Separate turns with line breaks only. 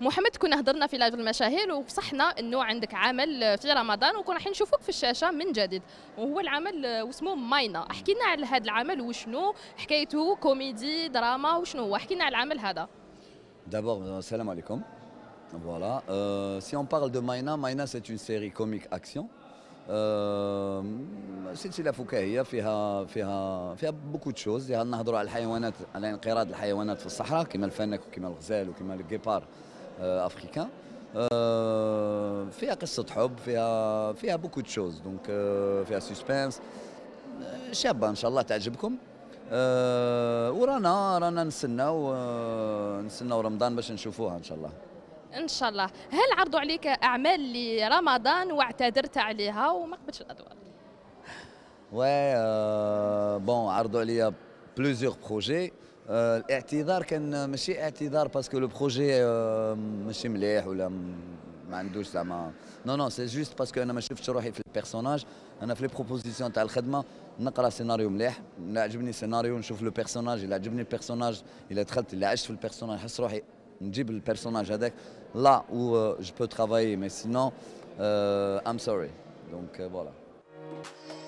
محمد كنا هضرنا في لايف المشاهير وصحنا انه عندك عمل في رمضان وكنا راح نشوفوك في الشاشه من جديد وهو العمل واسمه ماينا احكي لنا على هذا العمل وشنو حكايته كوميدي دراما وشنو هو احكي لنا على العمل هذا
دابور السلام عليكم فوالا سي اون بارل دو ماينا ماينا Maïna اون سيري كوميك comique سلسلة فكاهية فيها فيها فيها بوكو تشوز نهضروا على الحيوانات على انقراض الحيوانات في الصحراء كما الفنك وكما الغزال وكما الجيبار افريكان فيها قصه حب فيها فيها بوكو تشوز دونك فيها سسبانس شابه ان شاء الله تعجبكم ورانا رانا نستناو نستناو رمضان باش نشوفوها ان شاء الله
ان شاء الله هل عرضوا عليك اعمال لرمضان واعتذرت عليها وما قبلتش الادوار
وي بون euh, عرضوا عليا بلوزيغ بروجي الاعتذار كان ماشي اعتذار باسكو لو بروجي آه، ماشي مليح ولا ما عندوش زعما نو نو سي جوست باسكو انا ما شفتش روحي في البيرسوناج انا في لي بروبوزيسيون تاع الخدمه نقرا سيناريو مليح لا عجبني السيناريو نشوف لو بيرسوناج الا عجبني البيرسوناج الا دخلت الا عشت في البيرسوناج نحس روحي نجيب البيرسوناج هذاك لا و جو بو ترافاي مي سينون ام سوري دونك
فوالا